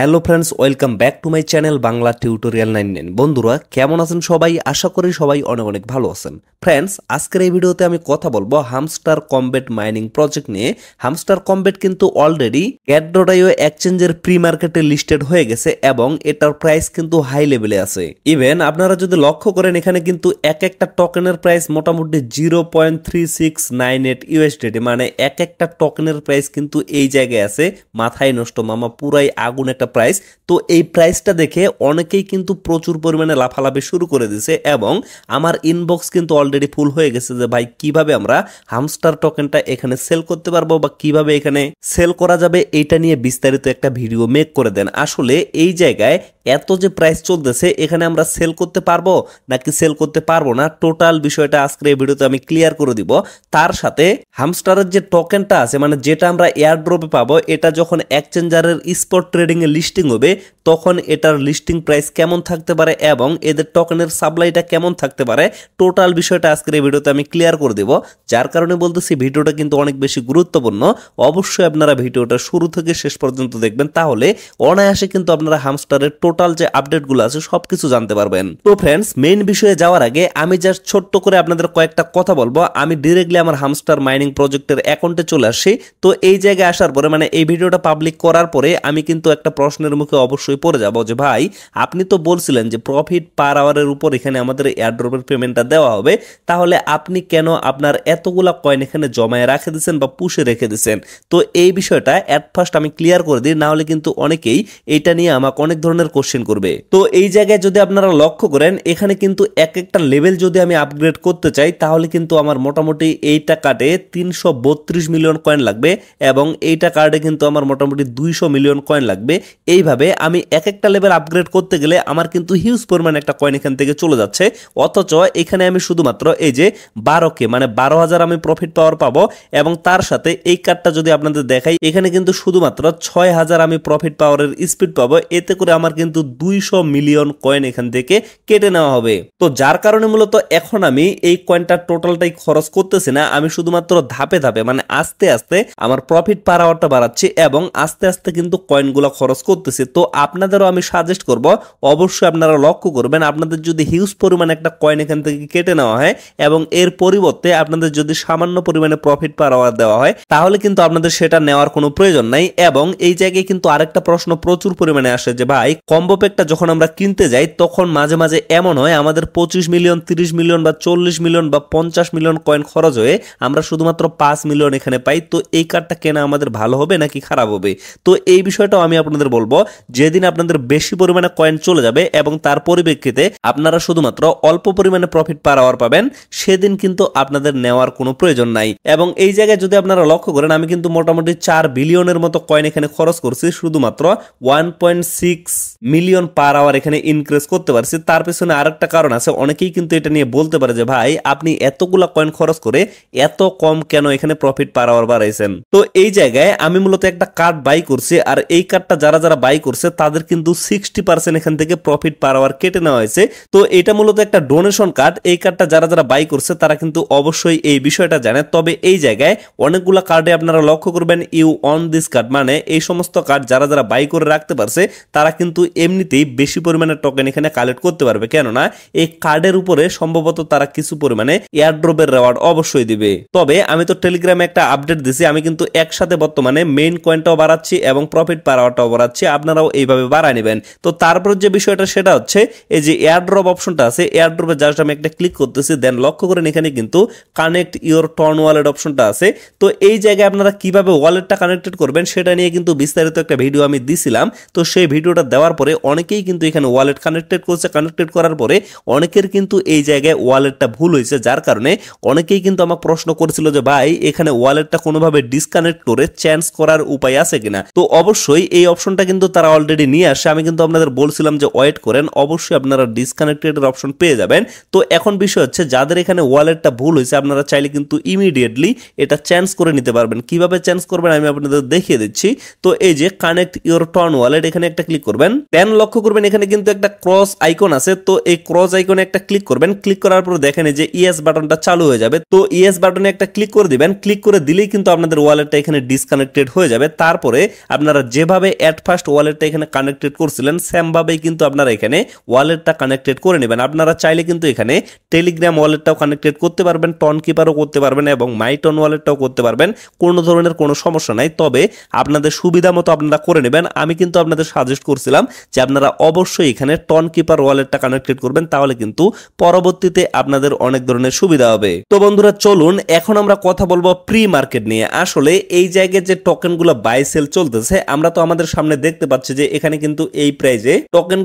hello friends welcome back to my channel Bangla tutorial nine nine বন্ধুরা কেমন আছেন সবাই আশা করি সবাই অনেক অনেক ভালো আছেন ফ্রেন্ডস আজকের এই ভিডিওতে আমি কথা বলবো হামস্টার কম্বেট মাইনিং প্রজেক্ট নিয়ে হামস্টার কম্বেট কিন্তু অলরেডি গ্যাডডোডাইও এক্সচেঞ্জের প্রি মার্কেটে লিস্টেড হয়ে গেছে এবং এটার প্রাইস কিন্তু হাই লেভেলে আছে ইভেন আপনারা যদি লক্ষ্য করেন এখানে কিন্তু এক একটা টোকেনের প্রাইস মোটামুটি zero point three six nine eight USDT মানে এক একটা টোকেনের প্রাইস কিন্তু এই জায়গায় আছে মাথায় নষ্ট মামা পুরাই আগুন একটা প্রাইস তো এই প্রাইসটা দেখে অনেকেই কিন্তু প্রচুর পরিমাণে লাফালাফি শুরু করে দিয়েছে এবং আমার ইনবক্স কিন্তু অলরেডি ফুল হয়ে গেছে যে ভাই কিভাবে আমরা হামস্টার টোকেনটা এখানে সেল করতে পারবো বা কিভাবে এখানে সেল করা যাবে এটা নিয়ে বিস্তারিত একটা ভিডিও মেক করে দেন আসলে এই জায়গায় এত যে প্রাইস চলতেছে এখানে আমরা সেল করতে পারবো নাকি সেল করতে পারবো না টোটাল বিষয়টা আজকের এই ভিডিওতে আমি ক্লিয়ার করে দিব তার সাথে হামস্টারের যে টোকেনটা আছে মানে যেটা আমরা এয়ারড্রপে পাবো এটা যখন এক্সচেঞ্জারের স্পট ট্রেডিংয়ে লিস্টিং হবে তখন এটার লিস্টিং প্রাইস কেমন থাকতে পারে এবং এদের টোকেনের সাপ্লাইটা কেমন থাকতে পারে টোটাল বিষয়টা আজকের এই ভিডিওতে আমি ক্লিয়ার করে দেব যার কারণে বলতেছি ভিডিওটা কিন্তু অনেক বেশি গুরুত্বপূর্ণ অবশ্যই আপনারা ভিডিওটা শুরু থেকে শেষ পর্যন্ত দেখবেন তাহলে অনায়াসে কিন্তু আপনারা হামস্টারের টোটাল যে আপডেটগুলো আছে সব কিছু জানতে পারবেন তো ফ্রেন্ডস মেইন বিষয়ে যাওয়ার আগে আমি জাস্ট ছোট্ট করে আপনাদের কয়েকটা কথা বলবো আমি ডিরেক্টলি আমার হামস্টার মাইনিং প্রজেক্টের অ্যাকাউন্টে চলে আসি তো এই জায়গায় আসার পরে মানে এই ভিডিওটা পাবলিক করার পরে আমি কিন্তু একটা প্রশ্নের মুখে অবশ্যই পড়ে যাব যে ভাই আপনি তো বলছিলেন যে প্রফিট পার আওয়ারের উপর এখানে আমাদের এয়ারড্রপের পেমেন্টটা দেওয়া হবে তাহলে আপনি কেন আপনার এতগুলা কয়েন এখানে জমায় রাখে দিয়েছেন বা পুষে রেখে দিয়েছেন তো এই বিষয়টা অ্যাট ফার্স্ট আমি ক্লিয়ার করে দিই নাহলে কিন্তু অনেকেই এটা নিয়ে আমাকে অনেক ধরনের কোশ্চেন করবে তো এই জায়গায় যদি আপনারা লক্ষ্য করেন এখানে কিন্তু এক একটা লেভেল যদি আমি আপগ্রেড করতে চাই তাহলে কিন্তু আমার মোটামুটি এইটা কার্ডে তিনশো বত্রিশ মিলিয়ন কয়েন লাগবে এবং এইটা কার্ডে কিন্তু আমার মোটামুটি দুইশো মিলিয়ন কয়েন লাগবে এইভাবে আমি এক একটা লেভেল আপগ্রেড করতে গেলে আমার কিন্তু হিউজ পরিমাণ একটা কয়েন এখান থেকে চলে যাচ্ছে অথচ এখানে আমি শুধুমাত্র এই যে বারো কে মানে বারো হাজার আমি প্রফিট পাওয়ার পাবো এবং তার সাথে এই কার্ডটা যদি আপনাদের দেখাই এখানে কিন্তু শুধুমাত্র ছয় হাজার আমি প্রফিট পাওয়ারের স্পিড পাবো এতে করে আমার কিন্তু দুইশো মিলিয়ন কয়েন এখান থেকে কেটে নেওয়া হবে তো যার কারণে মূলত এখন আমি এই কয়েনটা টোটালটাই খরচ করতেছি না আমি শুধুমাত্র ধাপে ধাপে মানে আস্তে আস্তে আমার প্রফিট পার আওয়ারটা বাড়াচ্ছি এবং আস্তে আস্তে কিন্তু কয়েনগুলো খরচ করতেছি তো আপনাদেরও আমি সাজেস্ট করব অবশ্যই আপনারা লক্ষ্য করবেন আপনাদের যদি হিউজ পরিমাণ একটা কয়েন এখান থেকে কেটে নেওয়া হয় এবং এর পরিবর্তে আপনাদের যদি সামান্য পরিমাণে প্রফিট পার দেওয়া হয় তাহলে কিন্তু আপনাদের সেটা নেওয়ার কোনো প্রয়োজন নাই এবং এই জায়গায় কিন্তু আরেকটা প্রশ্ন প্রচুর পরিমাণে আসে যে ভাই কম্বো প্যাকটা যখন আমরা কিনতে যাই তখন মাঝে মাঝে এমন হয় আমাদের পঁচিশ মিলিয়ন তিরিশ মিলিয়ন বা চল্লিশ মিলিয়ন বা পঞ্চাশ মিলিয়ন কয়েন খরচ হয়ে আমরা শুধুমাত্র পাঁচ মিলিয়ন এখানে পাই তো এই কার্ডটা কেনা আমাদের ভালো হবে নাকি খারাপ হবে তো এই বিষয়টাও আমি আপনাদের বলবো যেদিন দিনে আপনাদের বেশি পরিমাণে কয়েন চলে যাবে এবং তার পরিপ্রেক্ষিতে আপনারা শুধুমাত্র অল্প পরিমাণে প্রফিট পাওয়ার পাবেন সেদিন কিন্তু আপনাদের নেওয়ার কোনো প্রয়োজন নাই এবং এই জায়গায় যদি আপনারা লক্ষ্য করেন আমি কিন্তু মোটামুটি চার বিলিয়নের মতো কয়েন এখানে খরচ করছি শুধুমাত্র one point six million per hour এখানে ইনক্রিজ করতে পারছি তার পেছনে আরেকটা কারণ আছে অনেকেই কিন্তু এটা নিয়ে বলতে পারে যে ভাই আপনি এতগুলো কয়েন খরচ করে এত কম কেন এখানে প্রফিট পার আওয়ার বাড়াইছেন তো এই জায়গায় আমি মূলত একটা কার্ড বাই করছি আর এই কার্ডটা যারা যারা বাই করছে তাদের তাদের কিন্তু সিক্সটি পার্সেন্ট এখান থেকে প্রফিট পার আওয়ার কেটে নেওয়া হয়েছে তো এটা মূলত একটা ডোনেশন কার্ড এই কার্ডটা যারা যারা বাই করছে তারা কিন্তু অবশ্যই এই বিষয়টা জানে তবে এই জায়গায় অনেকগুলো কার্ডে আপনারা লক্ষ্য করবেন ইউ অন দিস কার্ড মানে এই সমস্ত কার্ড যারা যারা বাই করে রাখতে পারছে তারা কিন্তু এমনিতেই বেশি পরিমাণে টোকেন এখানে কালেক্ট করতে পারবে কেননা এই কার্ডের উপরে সম্ভবত তারা কিছু পরিমাণে এয়ারড্রপের রেওয়ার্ড অবশ্যই দিবে তবে আমি তো টেলিগ্রামে একটা আপডেট দিছি আমি কিন্তু একসাথে বর্তমানে মেইন কয়েনটাও বাড়াচ্ছি এবং প্রফিট পাওয়াটাও বাড়াচ্ছি আপনারাও এইভাবে কিভাবে বাড়ায় নেবেন তো তারপর যে বিষয়টা সেটা হচ্ছে এই যে এয়ারড্রপ অপশনটা আছে এয়ারড্রপে জাস্ট আমি একটা ক্লিক করতেছি দেন লক্ষ্য করেন এখানে কিন্তু কানেক্ট ইউর টর্ন ওয়ালেট অপশনটা আছে তো এই জায়গায় আপনারা কিভাবে ওয়ালেটটা কানেক্টেড করবেন সেটা নিয়ে কিন্তু বিস্তারিত একটা ভিডিও আমি দিছিলাম তো সেই ভিডিওটা দেওয়ার পরে অনেকেই কিন্তু এখানে ওয়ালেট কানেক্টেড করছে কানেক্টেড করার পরে অনেকের কিন্তু এই জায়গায় ওয়ালেটটা ভুল হয়েছে যার কারণে অনেকেই কিন্তু আমাকে প্রশ্ন করেছিল যে ভাই এখানে ওয়ালেটটা কোনোভাবে ডিসকানেক্ট করে চেঞ্জ করার উপায় আছে কিনা তো অবশ্যই এই অপশনটা কিন্তু তারা অলরেডি নিয়ে আসে আমি কিন্তু আপনাদের বলছিলাম যে ওয়েট করেন অবশ্যই আপনারা ডিসকানেক্টেডের অপশন পেয়ে যাবেন তো এখন বিষয় হচ্ছে যাদের এখানে ওয়ালেটটা ভুল হয়েছে আপনারা চাইলে কিন্তু ইমিডিয়েটলি এটা চেঞ্জ করে নিতে পারবেন কিভাবে চেঞ্জ করবেন আমি আপনাদের দেখিয়ে দিচ্ছি তো এই যে কানেক্ট ইউর টন ওয়ালেট এখানে একটা ক্লিক করবেন দেন লক্ষ্য করবেন এখানে কিন্তু একটা ক্রস আইকন আছে তো এই ক্রস আইকনে একটা ক্লিক করবেন ক্লিক করার পর দেখেন যে ইএস বাটনটা চালু হয়ে যাবে তো ইএস বাটনে একটা ক্লিক করে দিবেন ক্লিক করে দিলেই কিন্তু আপনাদের ওয়ালেটটা এখানে ডিসকানেক্টেড হয়ে যাবে তারপরে আপনারা যেভাবে অ্যাট ফার্স্ট ওয়ালেটটা এখানে কানেক্টেড করছিলেন স্যামভাবেই কিন্তু আপনারা এখানে ওয়ালেটটা কানেক্টেড করে নেবেন আপনারা চাইলে কিন্তু এখানে টেলিগ্রাম ওয়ালেটটাও কানেক্টেড করতে পারবেন টন কিপারও করতে পারবেন এবং মাইটন ওয়ালেটটাও করতে পারবেন কোনো ধরনের কোনো সমস্যা নাই তবে আপনাদের সুবিধা মতো আপনারা করে নেবেন আমি কিন্তু আপনাদের সাজেস্ট করছিলাম যে আপনারা অবশ্যই এখানে টন কিপার ওয়ালেটটা কানেক্টেড করবেন তাহলে কিন্তু পরবর্তীতে আপনাদের অনেক ধরনের সুবিধা হবে তো বন্ধুরা চলুন এখন আমরা কথা বলবো প্রি মার্কেট নিয়ে আসলে এই জায়গায় যে টোকেনগুলো বাই সেল চলতেছে আমরা তো আমাদের সামনে দেখতে পাচ্ছি যে এখানে এখানে কিন্তু এই প্রাইজে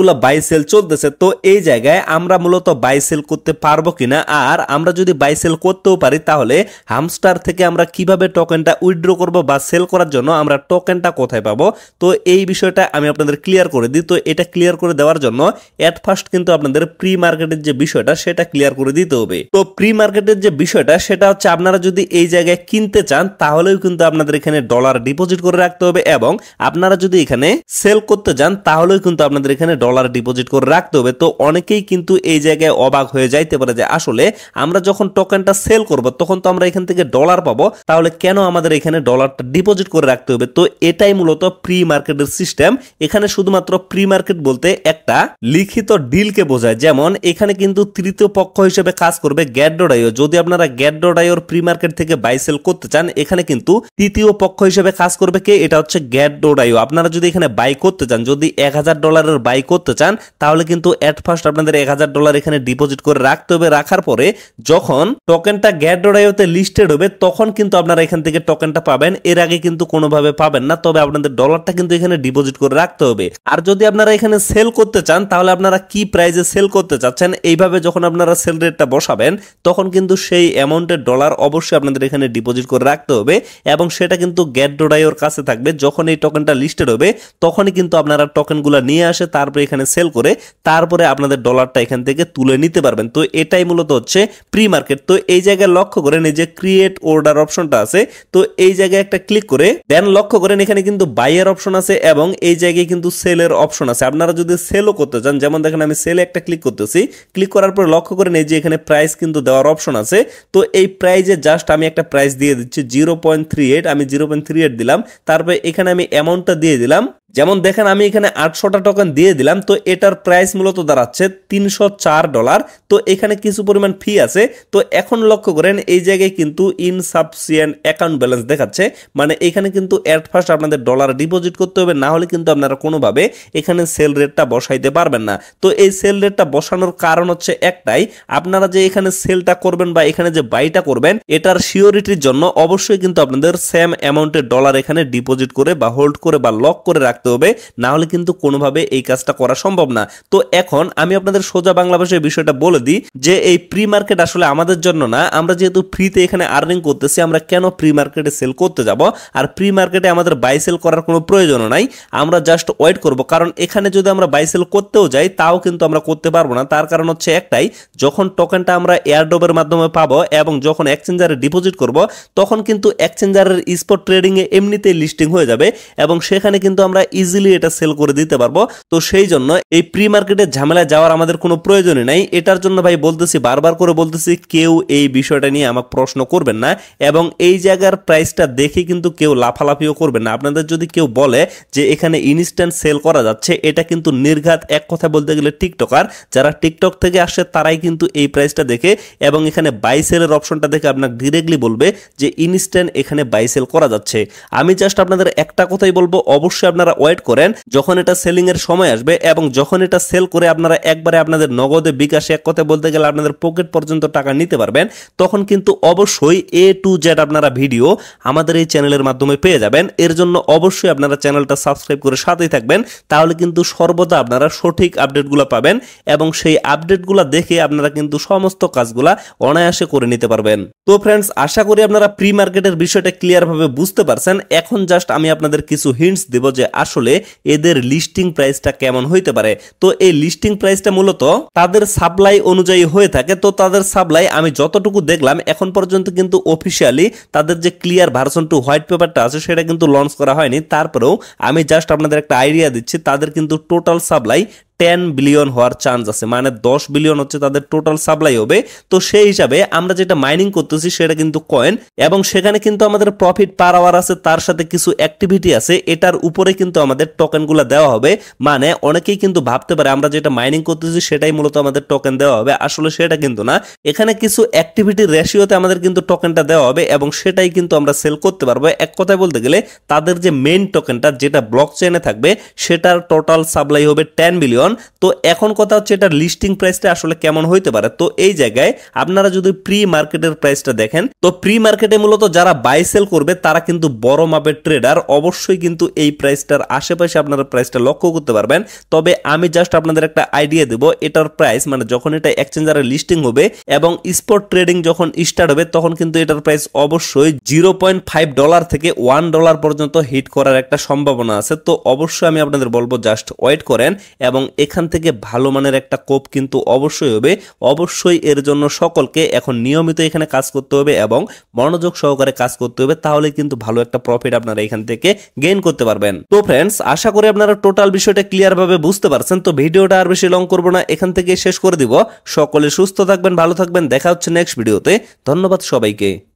গুলা বাই সেল চলতেছে তো এই জায়গায় আমরা মূলত বাই সেল করতে পারবো কিনা আর আমরা যদি বাই সেল করতেও পারি তাহলে হামস্টার থেকে আমরা কিভাবে টোকেনটা উইথড্র করব বা সেল করার জন্য আমরা টোকেনটা কোথায় পাবো তো এই বিষয়টা আমি আপনাদের ক্লিয়ার করে দিই তো এটা ক্লিয়ার করে দেওয়ার জন্য অ্যাট ফার্স্ট কিন্তু আপনাদের প্রি মার্কেটের যে বিষয়টা সেটা ক্লিয়ার করে দিতে হবে তো প্রি মার্কেটের যে বিষয়টা সেটা হচ্ছে আপনারা যদি এই জায়গায় কিনতে চান তাহলেও কিন্তু আপনাদের এখানে ডলার ডিপোজিট করে রাখতে হবে এবং আপনারা যদি এখানে সেল করতে করতে যান তাহলেও কিন্তু আপনাদের এখানে ডলার ডিপোজিট করে রাখতে হবে তো অনেকেই কিন্তু এই জায়গায় অবাক হয়ে যাইতে পারে যে আসলে আমরা যখন টোকেনটা সেল করব তখন তো আমরা এখান থেকে ডলার পাবো তাহলে কেন আমাদের এখানে ডলারটা ডিপোজিট করে রাখতে হবে তো এটাই মূলত প্রি মার্কেটের সিস্টেম এখানে শুধুমাত্র প্রি মার্কেট বলতে একটা লিখিত ডিলকে বোঝায় যেমন এখানে কিন্তু তৃতীয় পক্ষ হিসেবে কাজ করবে গ্যাডডোডাইও যদি আপনারা গ্যাডডোডাইওর প্রি মার্কেট থেকে বাই সেল করতে চান এখানে কিন্তু তৃতীয় পক্ষ হিসেবে কাজ করবে কে এটা হচ্ছে গ্যাডডোডাইও আপনারা যদি এখানে বাই করতে চান যদি এক হাজার ডলারের বাই করতে চান তাহলে কিন্তু অ্যাট ফার্স্ট আপনাদের এক হাজার ডলার এখানে ডিপোজিট করে রাখতে হবে রাখার পরে যখন টোকেনটা গ্যাডোরাইওতে লিস্টেড হবে তখন কিন্তু আপনারা এখান থেকে টোকেনটা পাবেন এর আগে কিন্তু কোনোভাবে পাবেন না তবে আপনাদের ডলারটা কিন্তু এখানে ডিপোজিট করে রাখতে হবে আর যদি আপনারা এখানে সেল করতে চান তাহলে আপনারা কি প্রাইজে সেল করতে চাচ্ছেন এইভাবে যখন আপনারা সেল রেটটা বসাবেন তখন কিন্তু সেই অ্যামাউন্টের ডলার অবশ্যই আপনাদের এখানে ডিপোজিট করে রাখতে হবে এবং সেটা কিন্তু গ্যাডোরাইওর কাছে থাকবে যখন এই টোকেনটা লিস্টেড হবে তখনই কিন্তু আপনারা টোকেনগুলো নিয়ে আসে তারপরে এখানে সেল করে তারপরে আপনাদের ডলারটা এখান থেকে তুলে নিতে পারবেন তো এটাই মূলত হচ্ছে প্রি মার্কেট তো এই জায়গায় লক্ষ্য করেন এই যে ক্রিয়েট অর্ডার অপশনটা আছে তো এই জায়গায় একটা ক্লিক করে দেন লক্ষ্য করেন এখানে কিন্তু বাইয়ের অপশন আছে এবং এই জায়গায় কিন্তু সেলের অপশন আছে আপনারা যদি সেলও করতে চান যেমন দেখেন আমি সেলে একটা ক্লিক করতেছি ক্লিক করার পর লক্ষ্য করেন এই যে এখানে প্রাইস কিন্তু দেওয়ার অপশন আছে তো এই প্রাইজে জাস্ট আমি একটা প্রাইস দিয়ে দিচ্ছি জিরো পয়েন্ট থ্রি এইট আমি জিরো পয়েন্ট থ্রি এইট দিলাম তারপরে এখানে আমি অ্যামাউন্টটা দিয়ে দিলাম যেমন দেখেন আমি এখানে আটশোটা টোকেন দিয়ে দিলাম তো এটার প্রাইস মূলত দাঁড়াচ্ছে তিনশো ডলার তো এখানে কিছু পরিমাণ ফি আছে তো এখন লক্ষ্য করেন এই জায়গায় কিন্তু ইনসাফসিয়েন্ট অ্যাকাউন্ট ব্যালেন্স দেখাচ্ছে মানে এখানে কিন্তু অ্যাট ফার্স্ট আপনাদের ডলার ডিপোজিট করতে হবে না হলে কিন্তু আপনারা কোনোভাবে এখানে সেল রেটটা বসাইতে পারবেন না তো এই সেল রেটটা বসানোর কারণ হচ্ছে একটাই আপনারা যে এখানে সেলটা করবেন বা এখানে যে বাইটা করবেন এটার সিওরিটির জন্য অবশ্যই কিন্তু আপনাদের সেম অ্যামাউন্টের ডলার এখানে ডিপোজিট করে বা হোল্ড করে বা লক করে রাখতে রাখতে হবে না হলে কিন্তু কোনোভাবে এই কাজটা করা সম্ভব না তো এখন আমি আপনাদের সোজা বাংলা ভাষায় বিষয়টা বলে দিই যে এই প্রি মার্কেট আসলে আমাদের জন্য না আমরা যেহেতু ফ্রিতে এখানে আর্নিং করতেছি আমরা কেন প্রি মার্কেটে সেল করতে যাব আর প্রি মার্কেটে আমাদের বাই সেল করার কোনো প্রয়োজনও নাই আমরা জাস্ট ওয়েট করব কারণ এখানে যদি আমরা বাই সেল করতেও যাই তাও কিন্তু আমরা করতে পারবো না তার কারণ হচ্ছে একটাই যখন টোকেনটা আমরা এয়ারডোবের মাধ্যমে পাবো এবং যখন এক্সচেঞ্জারে ডিপোজিট করব তখন কিন্তু এক্সচেঞ্জারের স্পট ট্রেডিংয়ে এমনিতেই লিস্টিং হয়ে যাবে এবং সেখানে কিন্তু আমরা ইজিলি এটা সেল করে দিতে পারবো তো সেই জন্য এই প্রি মার্কেটের ঝামেলা যাওয়ার আমাদের কোনো প্রয়োজনই নাই এটার জন্য ভাই বলতেছি বারবার করে বলতেছি কেউ এই বিষয়টা নিয়ে আমাকে প্রশ্ন করবেন না এবং এই জায়গার প্রাইসটা দেখে কিন্তু কেউ লাফালাফিও করবেন না আপনাদের যদি কেউ বলে যে এখানে ইনস্ট্যান্ট সেল করা যাচ্ছে এটা কিন্তু নির্ঘাত এক কথা বলতে গেলে টিকটকার যারা টিকটক থেকে আসে তারাই কিন্তু এই প্রাইসটা দেখে এবং এখানে বাই সেলের অপশনটা দেখে আপনার ডিরেক্টলি বলবে যে ইনস্ট্যান্ট এখানে বাই সেল করা যাচ্ছে আমি জাস্ট আপনাদের একটা কথাই বলবো অবশ্যই আপনারা ওয়েট করেন যখন এটা সেলিং এর সময় আসবে এবং যখন এটা সেল করে আপনারা একবারে আপনাদের নগদে বিকাশে এক কথা বলতে গেলে আপনাদের পকেট পর্যন্ত টাকা নিতে পারবেন তখন কিন্তু অবশ্যই এ টু জেড আপনারা ভিডিও আমাদের এই চ্যানেলের মাধ্যমে পেয়ে যাবেন এর জন্য অবশ্যই আপনারা চ্যানেলটা সাবস্ক্রাইব করে সাথেই থাকবেন তাহলে কিন্তু সর্বদা আপনারা সঠিক আপডেটগুলো পাবেন এবং সেই আপডেটগুলো দেখে আপনারা কিন্তু সমস্ত কাজগুলা অনায়াসে করে নিতে পারবেন তো ফ্রেন্ডস আশা করি আপনারা প্রি মার্কেটের বিষয়টা ক্লিয়ারভাবে বুঝতে পারছেন এখন জাস্ট আমি আপনাদের কিছু হিন্টস দেব যে আসলে এদের লিস্টিং প্রাইসটা কেমন হইতে পারে তো এই লিস্টিং প্রাইসটা মূলত তাদের সাপ্লাই অনুযায়ী হয়ে থাকে তো তাদের সাপ্লাই আমি যতটুকু দেখলাম এখন পর্যন্ত কিন্তু অফিসিয়ালি তাদের যে ক্লিয়ার ভার্সন টু হোয়াইট পেপারটা আছে সেটা কিন্তু লঞ্চ করা হয়নি তারপরেও আমি জাস্ট আপনাদের একটা আইডিয়া দিচ্ছি তাদের কিন্তু টোটাল সাপ্লাই টেন বিলিয়ন হওয়ার চান্স আছে মানে দশ বিলিয়ন হচ্ছে তাদের টোটাল সাপ্লাই হবে তো সেই হিসাবে আমরা যেটা মাইনিং করতেছি সেটা কিন্তু কয়েন এবং সেখানে কিন্তু আমাদের প্রফিট পার আওয়ার আছে তার সাথে কিছু অ্যাক্টিভিটি আছে এটার উপরে কিন্তু আমাদের টোকেনগুলো দেওয়া হবে মানে অনেকেই কিন্তু ভাবতে পারে আমরা যেটা মাইনিং করতেছি সেটাই মূলত আমাদের টোকেন দেওয়া হবে আসলে সেটা কিন্তু না এখানে কিছু অ্যাক্টিভিটি রেশিওতে আমাদের কিন্তু টোকেনটা দেওয়া হবে এবং সেটাই কিন্তু আমরা সেল করতে পারবো এক কথায় বলতে গেলে তাদের যে মেইন টোকেনটা যেটা ব্লক চেনে থাকবে সেটার টোটাল সাপ্লাই হবে টেন বিলিয়ন ওয়ান তো এখন কথা হচ্ছে এটার লিস্টিং প্রাইসটা আসলে কেমন হইতে পারে তো এই জায়গায় আপনারা যদি প্রি মার্কেটের প্রাইসটা দেখেন তো প্রি মার্কেটে মূলত যারা বাই সেল করবে তারা কিন্তু বড় মাপের ট্রেডার অবশ্যই কিন্তু এই প্রাইসটার আশেপাশে আপনারা প্রাইসটা লক্ষ্য করতে পারবেন তবে আমি জাস্ট আপনাদের একটা আইডিয়া দেব এটার প্রাইস মানে যখন এটা এক্সচেঞ্জারে লিস্টিং হবে এবং স্পট ট্রেডিং যখন স্টার্ট হবে তখন কিন্তু এটার প্রাইস অবশ্যই জিরো পয়েন্ট ফাইভ ডলার থেকে ওয়ান ডলার পর্যন্ত হিট করার একটা সম্ভাবনা আছে তো অবশ্যই আমি আপনাদের বলবো জাস্ট ওয়েট করেন এবং এখান থেকে ভালো মানের একটা কোপ কিন্তু অবশ্যই হবে অবশ্যই এর জন্য সকলকে এখন নিয়মিত এখানে কাজ করতে হবে এবং মনোযোগ সহকারে কাজ করতে হবে তাহলে কিন্তু ভালো একটা প্রফিট আপনারা এখান থেকে গেইন করতে পারবেন তো ফ্রেন্ডস আশা করি আপনারা টোটাল বিষয়টা ক্লিয়ার ভাবে বুঝতে পারছেন তো ভিডিওটা আর বেশি লং করবো না এখান থেকে শেষ করে দিব সকলে সুস্থ থাকবেন ভালো থাকবেন দেখা হচ্ছে নেক্সট ভিডিওতে ধন্যবাদ সবাইকে